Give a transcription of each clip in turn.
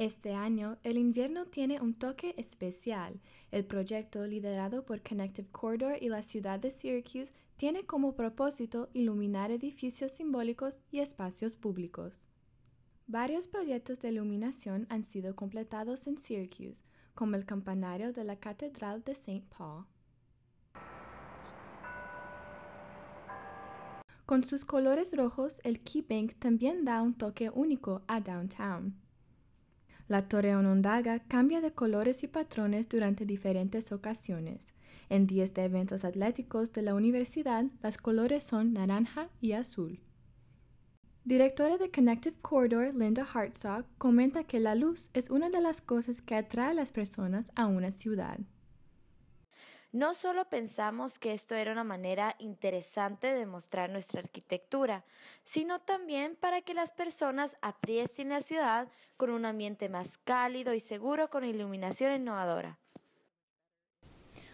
Este año, el invierno tiene un toque especial. El proyecto liderado por Connective Corridor y la ciudad de Syracuse tiene como propósito iluminar edificios simbólicos y espacios públicos. Varios proyectos de iluminación han sido completados en Syracuse, como el campanario de la Catedral de St. Paul. Con sus colores rojos, el Key Bank también da un toque único a Downtown. La torre onondaga cambia de colores y patrones durante diferentes ocasiones. En días de eventos atléticos de la universidad, los colores son naranja y azul. Directora de Connective Corridor, Linda Hartsock, comenta que la luz es una de las cosas que atrae a las personas a una ciudad. No solo pensamos que esto era una manera interesante de mostrar nuestra arquitectura, sino también para que las personas aprecien la ciudad con un ambiente más cálido y seguro con iluminación innovadora.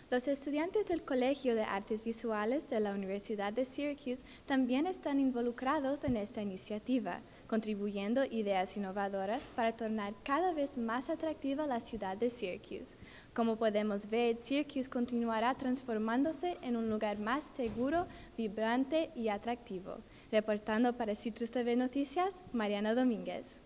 Los estudiantes del Colegio de Artes Visuales de la Universidad de Syracuse también están involucrados en esta iniciativa, contribuyendo ideas innovadoras para tornar cada vez más atractiva la ciudad de Syracuse. Como podemos ver, Syracuse continuará transformándose en un lugar más seguro, vibrante y atractivo. Reportando para Citrus TV Noticias, Mariana Domínguez.